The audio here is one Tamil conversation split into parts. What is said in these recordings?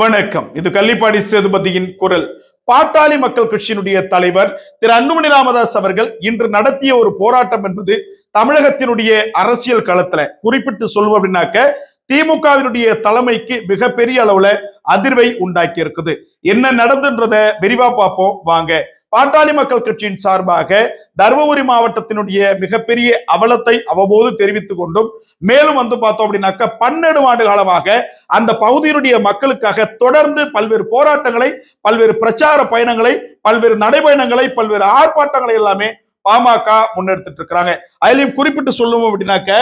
வணக்கம் இது கள்ளிப்பாடி சேதுபதியின் குரல் பாட்டாளி மக்கள் கட்சியினுடைய தலைவர் திரு அன்புமணி ராமதாஸ் அவர்கள் இன்று நடத்திய ஒரு போராட்டம் என்பது தமிழகத்தினுடைய அரசியல் களத்துல குறிப்பிட்டு சொல்வோம் அப்படின்னாக்க திமுகவினுடைய தலைமைக்கு மிகப்பெரிய அளவுல அதிர்வை உண்டாக்கி இருக்குது என்ன நடந்துன்றத விரிவா பார்ப்போம் வாங்க பாட்டாளி மக்கள் கட்சியின் சார்பாக தருமபுரி மாவட்டத்தினுடைய மிகப்பெரிய அவலத்தை அவ்வப்போது தெரிவித்துக் கொண்டும் மேலும் வந்து பார்த்தோம் அப்படின்னாக்க பன்னெண்டு ஆண்டு காலமாக அந்த பகுதியினுடைய மக்களுக்காக தொடர்ந்து பல்வேறு போராட்டங்களை பல்வேறு பிரச்சார பயணங்களை பல்வேறு நடைபயணங்களை பல்வேறு ஆர்ப்பாட்டங்களை எல்லாமே பாமக முன்னெடுத்துட்டு இருக்கிறாங்க அதிலையும் குறிப்பிட்டு சொல்லுவோம் அப்படின்னாக்க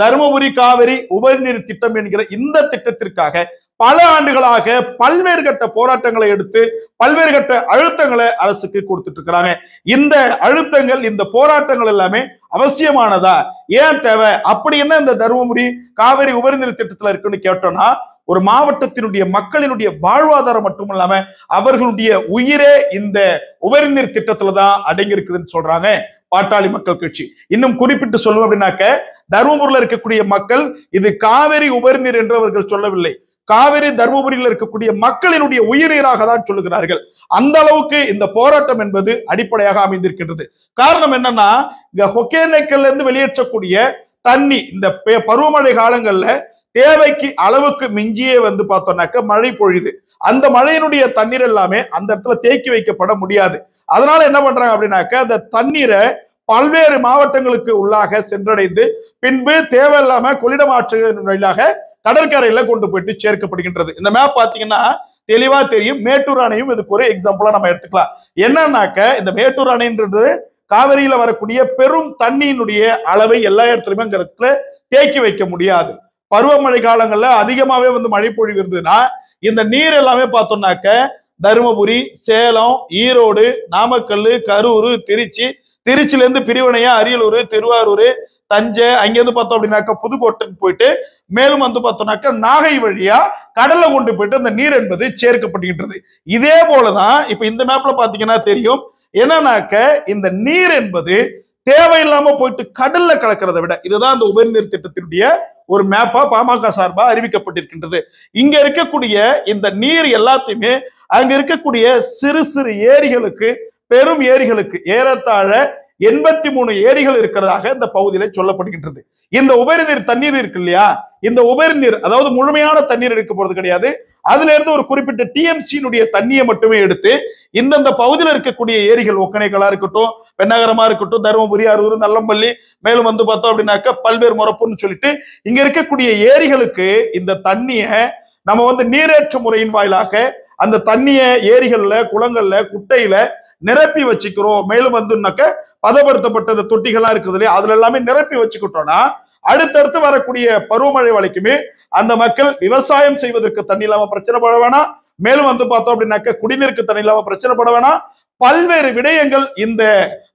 தருமபுரி காவிரி உபரிநீர் திட்டம் என்கிற இந்த திட்டத்திற்காக பல ஆண்டுகளாக பல்வேறு கட்ட போராட்டங்களை எடுத்து பல்வேறு கட்ட அழுத்தங்களை அரசுக்கு கொடுத்துட்டு இருக்கிறாங்க இந்த அழுத்தங்கள் இந்த போராட்டங்கள் எல்லாமே அவசியமானதா ஏன் தேவை அப்படி என்ன இந்த தருமபுரி காவிரி உபரிநீர் திட்டத்துல இருக்குன்னு கேட்டோம்னா ஒரு மாவட்டத்தினுடைய மக்களினுடைய வாழ்வாதாரம் மட்டும் இல்லாம அவர்களுடைய உயிரே இந்த உபரிநீர் திட்டத்துல தான் அடங்கியிருக்குதுன்னு சொல்றாங்க பாட்டாளி மக்கள் கட்சி இன்னும் குறிப்பிட்டு சொல்லுவோம் அப்படின்னாக்க தருமபுரியில் இருக்கக்கூடிய மக்கள் இது காவேரி உபரிநீர் என்று அவர்கள் சொல்லவில்லை காவிரி தர்மபுரியில் இருக்கக்கூடிய மக்களினுடைய உயிரீராக தான் சொல்லுகிறார்கள் அந்த அளவுக்கு இந்த போராட்டம் என்பது அடிப்படையாக அமைந்திருக்கின்றது காரணம் என்னன்னா இங்க இருந்து வெளியேற்றக்கூடிய தண்ணி இந்த பருவமழை காலங்கள்ல தேவைக்கு அளவுக்கு மிஞ்சியே வந்து பார்த்தோம்னாக்க மழை பொழியுது அந்த மழையினுடைய தண்ணீர் எல்லாமே அந்த இடத்துல தேக்கி வைக்கப்பட முடியாது அதனால என்ன பண்றாங்க அப்படின்னாக்க அந்த தண்ணீரை பல்வேறு மாவட்டங்களுக்கு உள்ளாக சென்றடைந்து பின்பு தேவையில்லாம கொள்ளிடம் ஆற்றுகளின் வழியாக கடற்கரையில கொண்டு போயிட்டு சேர்க்கப்படுகின்றது இந்த மேப் பாத்தீங்கன்னா தெளிவா தெரியும் மேட்டூர் அணையும் இதுக்கு ஒரு எக்ஸாம்பிளா நம்ம எடுத்துக்கலாம் என்னன்னாக்க இந்த மேட்டூர் அணைன்றது காவிரியில வரக்கூடிய பெரும் தண்ணியினுடைய அளவை எல்லா இடத்துலயுமே அங்க இடத்துல தேக்கி வைக்க முடியாது பருவமழை காலங்கள்ல அதிகமாவே வந்து மழை பொழிவு இருந்ததுன்னா இந்த நீர் எல்லாமே பார்த்தோம்னாக்க தருமபுரி சேலம் ஈரோடு நாமக்கல் கரூர் திருச்சி இருந்து பிரிவினையா அரியலூர் திருவாரூர் தஞ்சை அங்கேருந்து பார்த்தோம் அப்படின்னாக்கா புதுக்கோட்டைக்கு போயிட்டு மேலும் வந்து பார்த்தோம்னாக்க நாகை வழியா கடலை கொண்டு போயிட்டு அந்த நீர் என்பது சேர்க்கப்படுகின்றது இதே போலதான் இப்ப இந்த மேப்ல பாத்தீங்கன்னா தெரியும் என்னன்னாக்க இந்த நீர் என்பது தேவையில்லாம போயிட்டு கடல்ல கலக்கிறத விட இதுதான் அந்த உபரிநீர் திட்டத்தினுடைய ஒரு மேப்பா பாமக சார்பா அறிவிக்கப்பட்டிருக்கின்றது இங்க இருக்கக்கூடிய இந்த நீர் எல்லாத்தையுமே அங்க இருக்கக்கூடிய சிறு சிறு ஏரிகளுக்கு பெரும் ஏரிகளுக்கு ஏறத்தாழ எண்பத்தி மூணு ஏரிகள் இருக்கிறதாக இந்த பகுதியில சொல்லப்படுகின்றது இந்த உபரிநீர் தண்ணீர் இருக்கு இல்லையா இந்த உபரிநீர் அதாவது முழுமையான தண்ணீர் எடுக்க போறது கிடையாது அதுல இருந்து ஒரு குறிப்பிட்ட டிஎம்சியினுடைய தண்ணியை மட்டுமே எடுத்து இந்தந்த பகுதியில் இருக்கக்கூடிய ஏரிகள் ஒக்கனைகளா இருக்கட்டும் பெண்ணகரமா இருக்கட்டும் தருமபுரி அரூர் நல்லம்பள்ளி மேலும் வந்து பார்த்தோம் அப்படின்னாக்க பல்வேறு முறப்புன்னு சொல்லிட்டு இங்க இருக்கக்கூடிய ஏரிகளுக்கு இந்த தண்ணியை நம்ம வந்து நீரேற்ற முறையின் வாயிலாக அந்த தண்ணியை ஏரிகள்ல குளங்கள்ல குட்டையில நிரப்பி வச்சுக்கிறோம் மேலும் வந்துனாக்க பதப்படுத்தப்பட்டது தொட்டிகளா இருக்குது இல்லையா அதுல எல்லாமே நிரப்பி வச்சுக்கிட்டோம்னா அடுத்தடுத்து வரக்கூடிய பருவமழை வரைக்குமே அந்த மக்கள் விவசாயம் செய்வதற்கு தண்ணி இல்லாம பிரச்சனை பட வேணாம் மேலும் வந்து பார்த்தோம் அப்படின்னாக்க குடிநீருக்கு தண்ணி இல்லாம பிரச்சனை பட வேணாம் பல்வேறு விடயங்கள் இந்த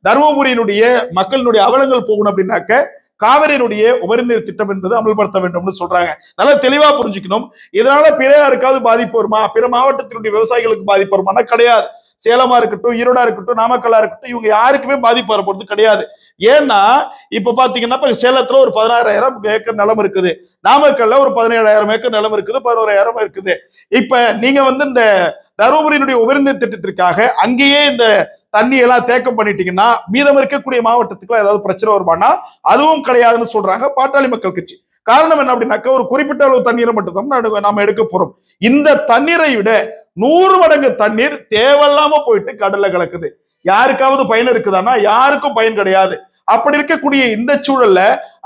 தருமபுரியினுடைய மக்களினுடைய அவலங்கள் போகணும் அப்படின்னாக்க காவிரியினுடைய உபரிநீர் திட்டம் என்பது அமல்படுத்த வேண்டும்னு சொல்றாங்க நல்லா தெளிவா புரிஞ்சுக்கணும் இதனால பிற யாருக்காவது பாதிப்பு வருமா பிற மாவட்டத்தினுடைய விவசாயிகளுக்கு பாதிப்பு வருமானா கிடையாது சேலமா இருக்கட்டும் ஈரோடா இருக்கட்டும் நாமக்கல்லா இருக்கட்டும் இவங்க யாருக்குமே பாதிப்பு வரப்போறது கிடையாது ஏன்னா இப்ப பாத்தீங்கன்னா சேலத்துல ஒரு பதினாறாயிரம் ஏக்கர் நிலம் இருக்குது நாமக்கல்ல ஒரு பதினேழாயிரம் ஏக்கர் நிலம் இருக்குது பதினோராயிரம் இருக்குது இப்ப நீங்க வந்து இந்த தருமபுரியினுடைய உபரிந்த திட்டத்திற்காக அங்கேயே இந்த தண்ணி எல்லாம் தேக்கம் பண்ணிட்டீங்கன்னா மீதம் இருக்கக்கூடிய மாவட்டத்துக்குலாம் ஏதாவது பிரச்சனை வருமானா அதுவும் கிடையாதுன்னு சொல்றாங்க பாட்டாளி மக்கள் கட்சி காரணம் என்ன அப்படின்னாக்கா ஒரு குறிப்பிட்ட அளவு தண்ணீரை மட்டும் தான் நாம எடுக்க போறோம் இந்த தண்ணீரை விட நூறு மடங்கு தண்ணீர் தேவையில்லாம போயிட்டு கடல்ல கலக்குது யாருக்காவது பயன் இருக்குதானா யாருக்கும் பயன் கிடையாது அப்படி இருக்கக்கூடிய இந்த சூழல்ல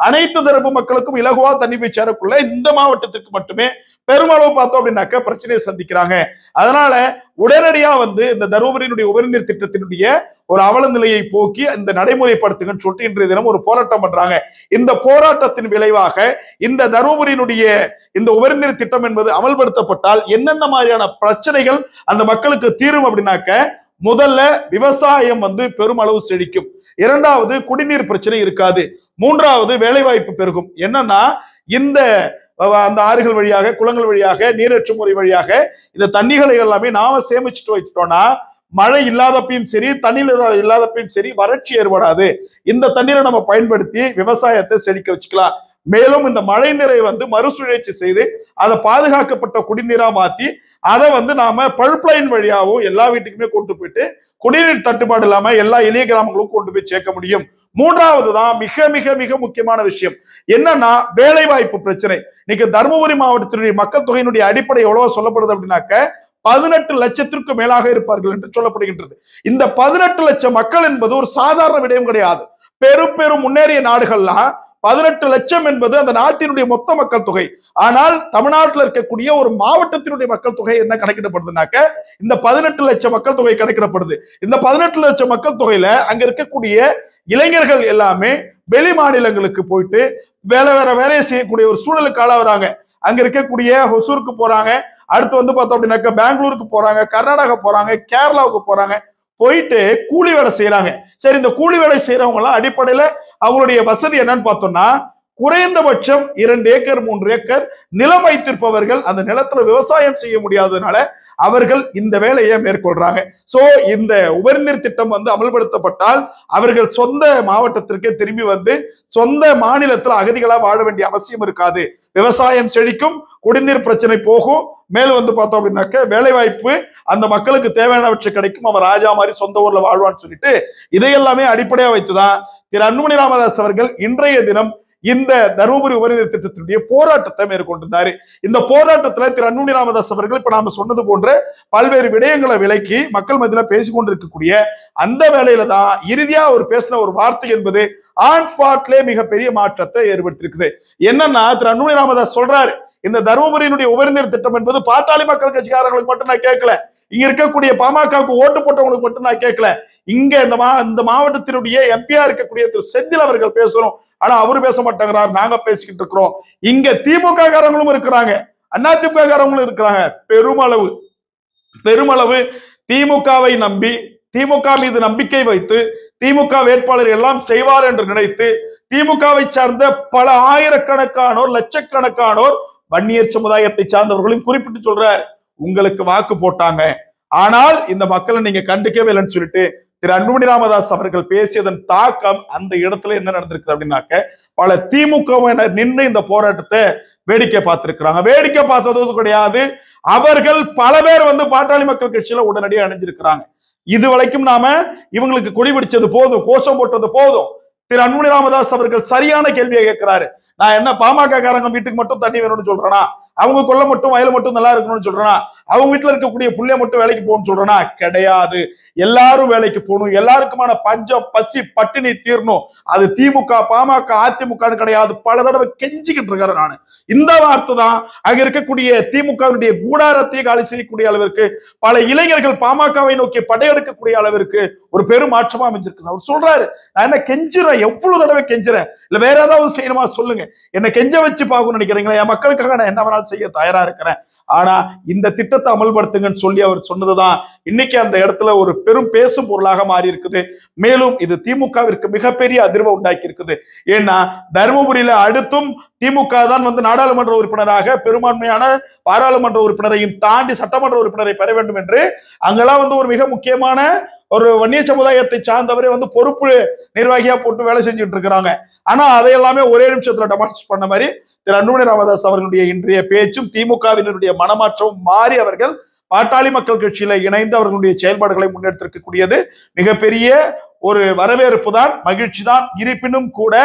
அனைத்து தரப்பு மக்களுக்கும் இலகுவா தண்ணி போய் சேரக்குள்ள இந்த மாவட்டத்திற்கு மட்டுமே பெருமளவு பார்த்தோம் அப்படின்னாக்க பிரச்சனையை சந்திக்கிறாங்க அதனால உடனடியா வந்து இந்த தருமபுரியினுடைய உபரிநீர் திட்டத்தினுடைய ஒரு அவல நிலையை போக்கி இந்த நடைமுறைப்படுத்துங்கன்னு சொல்லிட்டு இன்றைய தினம் ஒரு போராட்டம் பண்றாங்க இந்த போராட்டத்தின் விளைவாக இந்த தருமபுரியினுடைய இந்த உபரிநீர் திட்டம் என்பது அமல்படுத்தப்பட்டால் என்னென்ன மாதிரியான பிரச்சனைகள் அந்த மக்களுக்கு தீரும் அப்படின்னாக்க முதல்ல விவசாயம் வந்து பெருமளவு செழிக்கும் இரண்டாவது குடிநீர் பிரச்சனை இருக்காது மூன்றாவது வேலைவாய்ப்பு பெருகும் என்னன்னா இந்த அந்த ஆறுகள் வழியாக குளங்கள் வழியாக நீரற்று முறை வழியாக இந்த தண்ணிகளை எல்லாமே நாம சேமிச்சுட்டு வைத்துட்டோம்னா மழை இல்லாதப்பையும் சரி தண்ணீர் இல்லாதப்பையும் சரி வறட்சி ஏற்படாது இந்த தண்ணீரை நம்ம பயன்படுத்தி விவசாயத்தை செழிக்க வச்சுக்கலாம் மேலும் இந்த மழை நீரை வந்து மறுசுழற்சி செய்து அதை பாதுகாக்கப்பட்ட குடிநீரா மாத்தி அதை வந்து நாம பழுப்பு லைன் வழியாகவும் எல்லா வீட்டுக்குமே கொண்டு போயிட்டு குடிநீர் தட்டுப்பாடு இல்லாம எல்லா எளிய கிராமங்களுக்கும் கொண்டு போய் சேர்க்க முடியும் மூன்றாவது தான் மிக மிக மிக முக்கியமான விஷயம் என்னன்னா வேலை வாய்ப்பு பிரச்சனை இன்னைக்கு தருமபுரி மாவட்டத்தினுடைய மக்கள் தொகையினுடைய அடிப்படை எவ்வளவோ சொல்லப்படுது அப்படின்னாக்க பதினெட்டு லட்சத்திற்கு மேலாக இருப்பார்கள் என்று சொல்லப்படுகின்றது இந்த பதினெட்டு லட்சம் மக்கள் என்பது ஒரு சாதாரண விடயம் கிடையாது பெரும் பெரும் முன்னேறிய நாடுகள்லாம் பதினெட்டு லட்சம் என்பது அந்த நாட்டினுடைய மொத்த மக்கள் தொகை ஆனால் தமிழ்நாட்டில் இருக்கக்கூடிய ஒரு மாவட்டத்தினுடைய மக்கள் தொகை என்ன கணக்கிடப்படுதுனாக்க இந்த பதினெட்டு லட்சம் மக்கள் தொகை கணக்கிடப்படுது இந்த பதினெட்டு லட்சம் மக்கள் தொகையில அங்க இருக்கக்கூடிய இளைஞர்கள் எல்லாமே வெளி மாநிலங்களுக்கு போயிட்டு வேலை வேற வேலையை செய்யக்கூடிய ஒரு சூழலுக்கு ஆளாகிறாங்க அங்க இருக்கக்கூடிய ஹொசூருக்கு போறாங்க அடுத்து வந்து பார்த்தோம் அப்படின்னாக்க பெங்களூருக்கு போறாங்க கர்நாடகா போறாங்க கேரளாவுக்கு போறாங்க போயிட்டு கூலி வேலை செய்யறாங்க சரி இந்த கூலி வேலை செய்யறவங்க எல்லாம் அடிப்படையில அவங்களுடைய வசதி என்னன்னு பார்த்தோம்னா குறைந்தபட்சம் இரண்டு ஏக்கர் மூன்று ஏக்கர் நிலம் வைத்திருப்பவர்கள் அந்த நிலத்துல விவசாயம் செய்ய முடியாததுனால அவர்கள் இந்த வேலையை மேற்கொள்றாங்க சோ இந்த உபரிநீர் திட்டம் வந்து அமல்படுத்தப்பட்டால் அவர்கள் சொந்த மாவட்டத்திற்கே திரும்பி வந்து சொந்த மாநிலத்தில் அகதிகளா வாழ வேண்டிய அவசியம் இருக்காது விவசாயம் செழிக்கும் குடிநீர் பிரச்சனை போகும் மேல் வந்து பார்த்தோம் அப்படின்னாக்க வேலை வாய்ப்பு அந்த மக்களுக்கு தேவையானவற்றை கிடைக்கும் அவர் ராஜா மாதிரி சொந்த ஊர்ல வாழ்வான்னு சொல்லிட்டு இதையெல்லாமே அடிப்படையா வைத்துதான் திரு அன்புமணி ராமதாஸ் அவர்கள் இன்றைய தினம் இந்த தருமபுரி உபரிநீர் திட்டத்தினுடைய போராட்டத்தை மேற்கொண்டிருந்தாரு இந்த போராட்டத்துல திரு அன்புமணி ராமதாஸ் அவர்கள் இப்ப நாம சொன்னது போன்ற பல்வேறு விடயங்களை விலக்கி மக்கள் மத்தியில பேசிக்கொண்டிருக்கக்கூடிய அந்த வேலையில தான் இறுதியா அவர் பேசின ஒரு வார்த்தை என்பது ஆன் ஸ்பாட்லே மிகப்பெரிய மாற்றத்தை ஏற்படுத்தியிருக்குது என்னன்னா திரு அன்புமணி ராமதாஸ் சொல்றாரு இந்த தருமபுரியினுடைய உபரிநீர் திட்டம் என்பது பாட்டாளி மக்கள் கட்சிக்காரர்களுக்கு மட்டும் நான் கேட்கல இங்க இருக்கக்கூடிய பாமகவுக்கு ஓட்டு போட்டவங்களுக்கு மட்டும் நான் கேட்கல இங்க இந்த மா இந்த மாவட்டத்தினுடைய எம்பியா இருக்கக்கூடிய திரு செந்தில் அவர்கள் பேசுறோம் ஆனா அவரு பேச மாட்டேங்கிறார் நாங்க பேசிக்கிட்டு இருக்கிறோம் இங்க திமுக காரங்களும் இருக்கிறாங்க அதிமுக காரங்களும் இருக்கிறாங்க பெருமளவு பெருமளவு திமுகவை நம்பி திமுக மீது நம்பிக்கை வைத்து திமுக வேட்பாளர் எல்லாம் செய்வார் என்று நினைத்து திமுகவை சார்ந்த பல ஆயிரக்கணக்கானோர் லட்சக்கணக்கானோர் வன்னியர் சமுதாயத்தை சார்ந்தவர்களையும் குறிப்பிட்டு சொல்றார் உங்களுக்கு வாக்கு போட்டாங்க ஆனால் இந்த மக்களை நீங்க கண்டுக்கவே இல்லைன்னு சொல்லிட்டு திரு அன்புமணி ராமதாஸ் அவர்கள் பேசியதன் தாக்கம் அந்த இடத்துல என்ன நடந்திருக்கு அப்படின்னாக்க பல திமுக நின்று இந்த போராட்டத்தை வேடிக்கை பார்த்திருக்கிறாங்க வேடிக்கை பார்த்தது கிடையாது அவர்கள் பல பேர் வந்து பாட்டாளி மக்கள் கட்சியில உடனடியாக அணிஞ்சிருக்கிறாங்க இது வரைக்கும் நாம இவங்களுக்கு கொடி பிடிச்சது போதும் கோஷம் போட்டது போதும் திரு அன்புமணி ராமதாஸ் அவர்கள் சரியான கேள்வியை கேட்கிறாரு நான் என்ன பாமக காரங்க வீட்டுக்கு மட்டும் தண்ணி வேணும்னு சொல்றேனா அவங்க கொள்ள மட்டும் வயல் மட்டும் நல்லா இருக்கணும்னு சொல்றேனா அவங்க வீட்டுல இருக்கக்கூடிய புள்ளைய மட்டும் வேலைக்கு போகணும்னு சொல்றேன்னா கிடையாது எல்லாரும் வேலைக்கு போகணும் எல்லாருக்குமான பஞ்சம் பசி பட்டினி தீரணும் அது திமுக பாமக அதிமுக கிடையாது பல தடவை கெஞ்சிக்கிட்டு இருக்காரு நான் இந்த வார்த்தை தான் அங்க இருக்கக்கூடிய திமுகவினுடைய கூடாரத்தை காலி செய்யக்கூடிய அளவிற்கு பல இளைஞர்கள் பாமகவை நோக்கி படையெடுக்கக்கூடிய அளவிற்கு ஒரு பெரும் மாற்றமா அமைஞ்சிருக்கு அவர் சொல்றாரு நான் என்ன கெஞ்சுறேன் எவ்வளவு தடவை கெஞ்சுறேன் இல்ல வேற ஏதாவது செய்யணுமா சொல்லுங்க என்ன கெஞ்ச வச்சு பாக்கணும்னு நினைக்கிறீங்களா என் மக்களுக்காக நான் என்ன வேணாலும் செய்ய தயாரா இருக்கிறேன் ஆனா இந்த திட்டத்தை அமல்படுத்துங்கன்னு சொல்லி அவர் சொன்னதுதான் இன்னைக்கு அந்த இடத்துல ஒரு பெரும் பேசும் பொருளாக மாறி இருக்குது மேலும் இது திமுகவிற்கு மிகப்பெரிய அதிர்வை உண்டாக்கி இருக்குது ஏன்னா தருமபுரியில அடுத்தும் திமுக தான் வந்து நாடாளுமன்ற உறுப்பினராக பெரும்பான்மையான பாராளுமன்ற உறுப்பினரையும் தாண்டி சட்டமன்ற உறுப்பினரை பெற வேண்டும் என்று அங்கெல்லாம் வந்து ஒரு மிக முக்கியமான ஒரு வன்னிய சமுதாயத்தை சார்ந்தவரே வந்து பொறுப்பு நிர்வாகியா போட்டு வேலை செஞ்சுட்டு இருக்கிறாங்க ஆனா அதையெல்லாமே ஒரே நிமிஷத்துல டமாஷ் பண்ண மாதிரி திரு அன்புமணி ராமதாஸ் அவர்களுடைய இன்றைய பேச்சும் திமுகவினருடைய மனமாற்றமும் மாறி அவர்கள் பாட்டாளி மக்கள் கட்சியில இணைந்து அவர்களுடைய செயல்பாடுகளை முன்னெடுத்திருக்கக்கூடியது மிகப்பெரிய ஒரு வரவேற்பு தான் மகிழ்ச்சி தான் இருப்பினும் கூட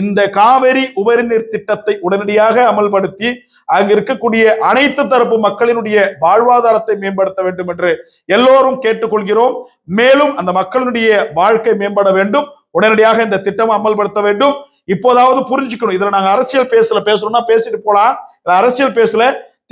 இந்த உபரி உபரிநீர் திட்டத்தை உடனடியாக அமல்படுத்தி அங்கு இருக்கக்கூடிய அனைத்து தரப்பு மக்களினுடைய வாழ்வாதாரத்தை மேம்படுத்த வேண்டும் என்று எல்லோரும் கேட்டுக்கொள்கிறோம் மேலும் அந்த மக்களுடைய வாழ்க்கை மேம்பட வேண்டும் உடனடியாக இந்த திட்டம் அமல்படுத்த வேண்டும் இப்போதாவது புரிஞ்சுக்கணும் இதுல நாங்க அரசியல் பேசல பேசணும்னா பேசிட்டு போலாம் அரசியல் பேசல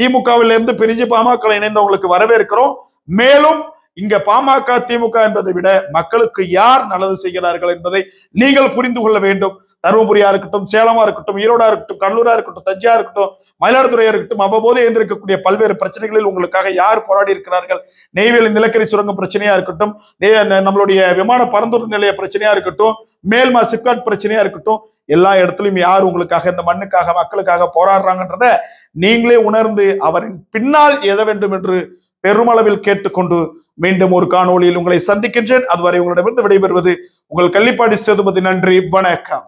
திமுகவில இருந்து பிரிஞ்சு பாமக இணைந்தவங்களுக்கு வரவேற்கிறோம் மேலும் இங்க பாமக திமுக என்பதை விட மக்களுக்கு யார் நல்லது செய்கிறார்கள் என்பதை நீங்கள் புரிந்து கொள்ள வேண்டும் தருமபுரியா இருக்கட்டும் சேலமா இருக்கட்டும் ஈரோடா இருக்கட்டும் கடலூரா இருக்கட்டும் தஞ்சையா இருக்கட்டும் மயிலாடுதுறையா இருக்கட்டும் அவ்வப்போது எழுந்திருக்கக்கூடிய பல்வேறு பிரச்சனைகளில் உங்களுக்காக யார் போராடி இருக்கிறார்கள் நெய்வேலி நிலக்கரி சுரங்க பிரச்சனையா இருக்கட்டும் நம்மளுடைய விமான பரந்தூர் நிலைய பிரச்சனையா இருக்கட்டும் மேல்மா சிப்காட் பிரச்சனையா இருக்கட்டும் எல்லா இடத்துலையும் யார் உங்களுக்காக இந்த மண்ணுக்காக மக்களுக்காக போராடுறாங்கன்றத நீங்களே உணர்ந்து அவரின் பின்னால் எழ வேண்டும் என்று பெருமளவில் கேட்டுக்கொண்டு மீண்டும் ஒரு காணொலியில் உங்களை சந்திக்கின்றேன் அதுவரை உங்களிடமிருந்து விடைபெறுவது உங்கள் கள்ளிப்பாடி சேதுபதி நன்றி வணக்கம்